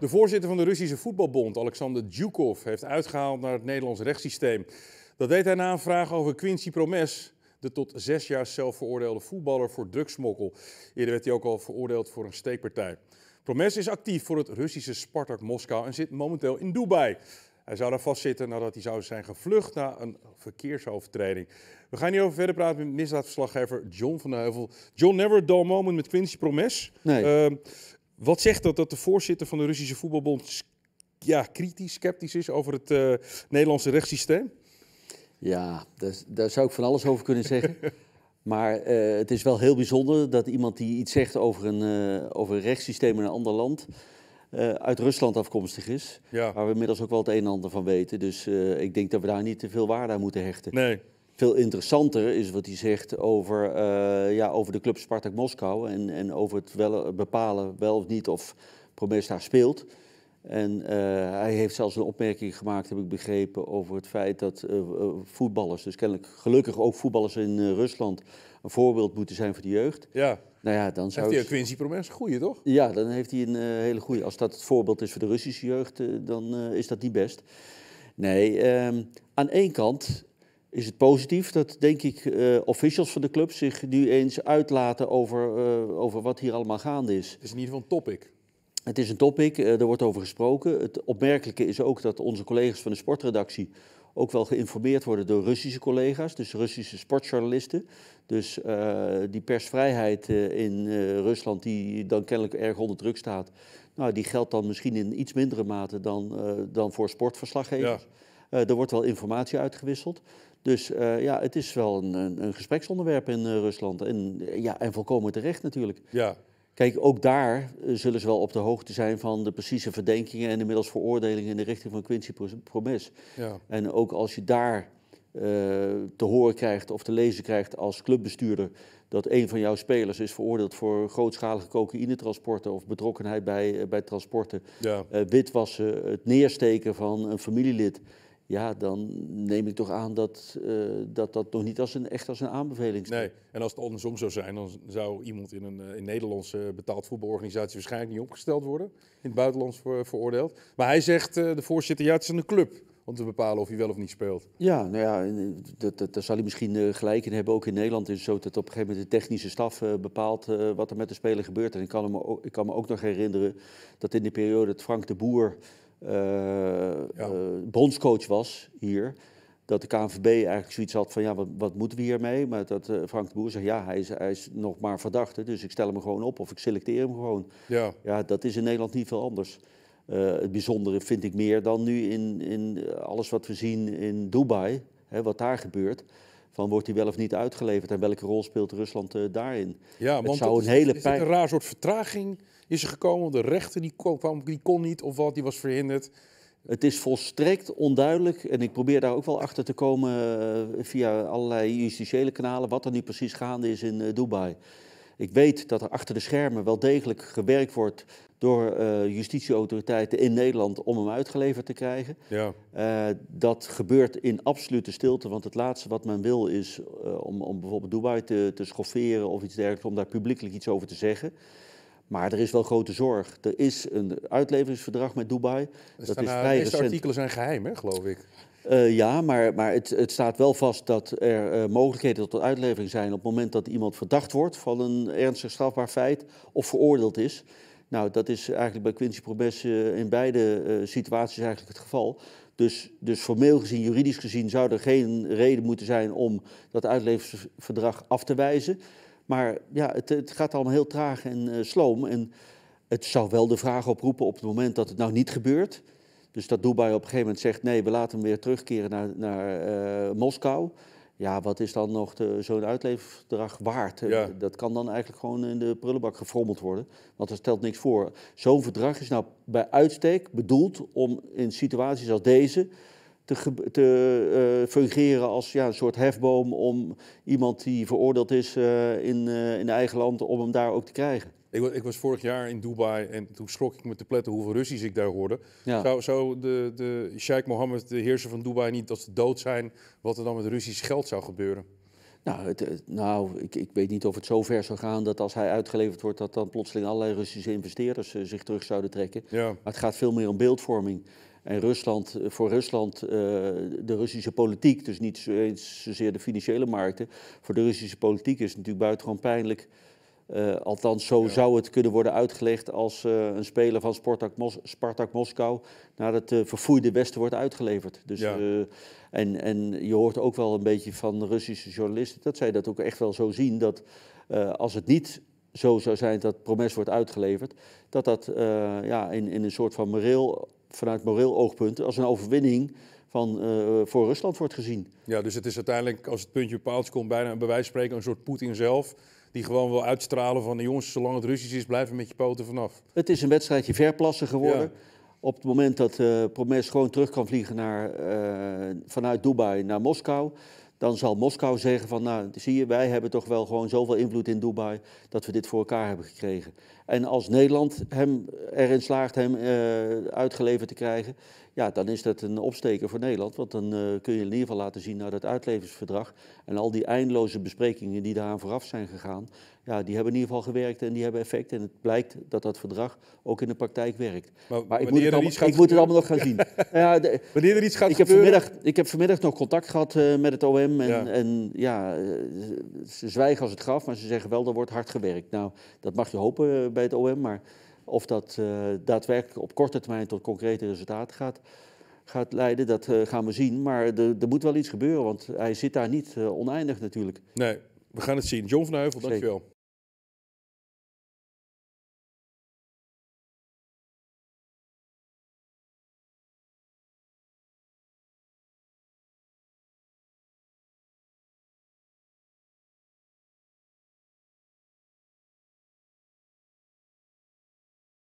De voorzitter van de Russische Voetbalbond, Alexander Djukov, heeft uitgehaald naar het Nederlands rechtssysteem. Dat deed hij na een vraag over Quincy Promes, de tot zes jaar zelf veroordeelde voetballer voor drugsmokkel. Eerder werd hij ook al veroordeeld voor een steekpartij. Promes is actief voor het Russische Spartak Moskou en zit momenteel in Dubai. Hij zou daar vastzitten nadat hij zou zijn gevlucht na een verkeersovertreding. We gaan hierover verder praten met misdaadverslaggever John van Heuvel. John, never a dull moment met Quincy Promes. Ehm, wat zegt dat dat de voorzitter van de Russische voetbalbond ja, kritisch, sceptisch is over het eh, Nederlandse rechtssysteem? Ja, daar, daar, zou ik van alles over kunnen zeggen. Maar eh, het is wel heel bijzonder dat iemand die iets zegt over een, eh, over een rechtssysteem in een ander land. uit Rusland afkomstig is. Ja. Waar we inmiddels ook wel het een en ander van weten. Dus ik denk dat we daar niet te veel waarde aan moeten hechten. Nee. Veel interessanter is wat hij zegt over, eh, ja, over de club Spartak Moskou en, en over het wel, eh, bepalen wel of niet of Promes daar speelt. En eh, hij heeft zelfs een opmerking gemaakt, heb ik begrepen, over het feit dat voetballers, dus kennelijk gelukkig ook voetballers in Rusland, een voorbeeld moeten zijn voor de jeugd. Ja. Nou ja, dan zou heeft hij Quincy Promes, goeie toch? Ja, dan heeft hij een hele goeie. Als dat het voorbeeld is voor de Russische jeugd, dan is dat niet best. Nee, um, aan één kant is het positief dat, denk ik, uh, officials van de club zich nu eens uitlaten over, eh, over wat hier allemaal gaande is. Het is in ieder geval een topic. Het is een topic, eh, er wordt over gesproken. Het opmerkelijke is ook dat onze collega's van de sportredactie ook wel geïnformeerd worden door Russische collega's, dus Russische sportjournalisten. Dus die persvrijheid in Rusland, die dan kennelijk erg onder druk staat, nou, die geldt dan misschien in iets mindere mate dan, dan voor sportverslaggevers. Ja. er wordt wel informatie uitgewisseld. Dus eh, ja, het is wel een, een, gespreksonderwerp in eh, Rusland. En, eh, ja, en volkomen terecht natuurlijk. Ja. Kijk, ook daar zullen ze wel op de hoogte zijn van de precieze verdenkingen en inmiddels veroordelingen in de richting van Quincy Promes. Ja. En ook als je daar te horen krijgt of te lezen krijgt als clubbestuurder dat een van jouw spelers is veroordeeld voor grootschalige cocaïnetransporten of betrokkenheid bij, bij transporten, ja. witwassen, het neersteken van een familielid ja, dan neem ik toch aan dat eh, dat, dat nog niet als een, echt als een aanbeveling staat. Nee, en als het andersom zou zijn, dan zou iemand in een eh, in Nederlandse eh, betaald voetbalorganisatie waarschijnlijk niet opgesteld worden. In het buitenland veroordeeld. Maar hij zegt, de voorzitter, ja, het is aan de club om te bepalen of hij wel of niet speelt. Ja, nou ja, dat, dat, daar zal hij misschien gelijk in hebben. Ook in Nederland is het zo dat op een gegeven moment de technische staf bepaalt wat er met de speler gebeurt. En ik kan, ik kan me ook nog herinneren dat in die periode dat Frank de Boer eh, ja. Eh, bondscoach was hier, dat de KNVB eigenlijk zoiets had van ja, wat, wat moeten we hiermee? Maar dat eh, Frank de Boer zegt ja, hij is, hij is nog maar verdachte, dus ik stel hem gewoon op of ik selecteer hem gewoon. Ja, ja dat is in Nederland niet veel anders. het bijzondere vind ik meer dan nu in, in alles wat we zien in Dubai, hè, wat daar gebeurt van wordt hij wel of niet uitgeleverd en welke rol speelt Rusland eh, daarin? Ja, het zou een is, hele een raar soort vertraging is er gekomen. De rechter die die kon niet of wat, die was verhinderd. Het is volstrekt onduidelijk en ik probeer daar ook wel achter te komen eh, via allerlei justitiële kanalen wat er nu precies gaande is in eh, Dubai. Ik weet dat er achter de schermen wel degelijk gewerkt wordt door eh, justitieautoriteiten in Nederland om hem uitgeleverd te krijgen. Ja. Eh, dat gebeurt in absolute stilte, want het laatste wat men wil is eh, om, om bijvoorbeeld Dubai te, te schofferen of iets dergelijks, om daar publiekelijk iets over te zeggen. Maar er is wel grote zorg. Er is een uitleveringsverdrag met Dubai. dat is nou, vrij recent. De artikelen zijn geheim, hè, geloof ik. Eh, ja, maar, maar het, het, staat wel vast dat er eh, mogelijkheden tot uitlevering zijn op het moment dat iemand verdacht wordt van een ernstig strafbaar feit of veroordeeld is. Nou, dat is eigenlijk bij Quincy Probes eh, in beide situaties eigenlijk het geval. Dus, dus formeel gezien, juridisch gezien, zou er geen reden moeten zijn om dat uitleveringsverdrag af te wijzen. Maar ja, het, het gaat allemaal heel traag en sloom. En het zou wel de vraag oproepen op het moment dat het nou niet gebeurt dus dat Dubai op een gegeven moment zegt: nee, we laten hem weer terugkeren naar, naar eh, Moskou. Ja, wat is dan nog zo'n uitleverdrag waard? Dat kan dan eigenlijk gewoon in de prullenbak gefrommeld worden, want dat stelt niks voor. Zo'n verdrag is nou bij uitstek bedoeld om in situaties als deze te, te eh, fungeren als ja, een soort hefboom om iemand die veroordeeld is eh, in, in eigen land, om hem daar ook te krijgen. Ik, ik, was vorig jaar in Dubai en toen schrok ik me te pletten hoeveel Russisch ik daar hoorde. Zou, de, de Sheikh Mohammed, de heerser van Dubai, niet als dood zijn wat er dan met Russisch geld zou gebeuren? Nou, het, nou ik, ik, weet niet of het zo ver zou gaan dat als hij uitgeleverd wordt, dat dan plotseling allerlei Russische investeerders eh, zich terug zouden trekken. Ja. Maar het gaat veel meer om beeldvorming. En Rusland, eh, voor Rusland, eh, de Russische politiek, dus niet zozeer de financiële markten, voor de Russische politiek is het natuurlijk buitengewoon pijnlijk eh, althans, zo zou het kunnen worden uitgelegd als eh, een speler van Spartak, Mos Spartak Moskou naar het uh, verfoeide Westen wordt uitgeleverd. Dus, en, en je hoort ook wel een beetje van Russische journalisten dat zij dat ook echt wel zo zien. Dat als het niet zo zou zijn dat Promes wordt uitgeleverd, dat dat ja, in, in een soort van moreel, vanuit moreel oogpunt als een overwinning van, voor Rusland wordt gezien. Ja, dus het is uiteindelijk, als het puntje bepaald komt, bijna een bewijs spreken, een soort Poetin zelf die gewoon wil uitstralen van... de jongens, zolang het Russisch is, blijven met je poten vanaf. Het is een wedstrijdje verplassen geworden. Op het moment dat uh, Promes gewoon terug kan vliegen naar, eh, vanuit Dubai naar Moskou... dan zal Moskou zeggen van, nou, zie je, wij hebben toch wel gewoon zoveel invloed in Dubai... dat we dit voor elkaar hebben gekregen. En als Nederland hem erin slaagt hem eh, uitgeleverd te krijgen ja, dan is dat een opsteker voor Nederland. Want dan eh, kun je in ieder geval laten zien naar dat uitleveringsverdrag. En al die eindeloze besprekingen die daaraan vooraf zijn gegaan, ja, die hebben in ieder geval gewerkt en die hebben effect. En het blijkt dat dat verdrag ook in de praktijk werkt. Maar, ik, moet het, allemaal, ik moet het allemaal nog gaan zien. ja, wanneer er iets gaat ik heb gebeuren? Vanmiddag, ik heb vanmiddag nog contact gehad eh, met het OM. En ja, en, ja eh, ze zwijgen als het graf, maar ze zeggen wel, er wordt hard gewerkt. Nou, dat mag je hopen bij het OM, maar... Of dat eh, daadwerkelijk op korte termijn tot concrete resultaten gaat, gaat leiden, dat eh, gaan we zien. Maar er moet wel iets gebeuren, want hij zit daar niet eh, oneindig natuurlijk. Nee, we gaan het zien. John van Heuvel, dankjewel.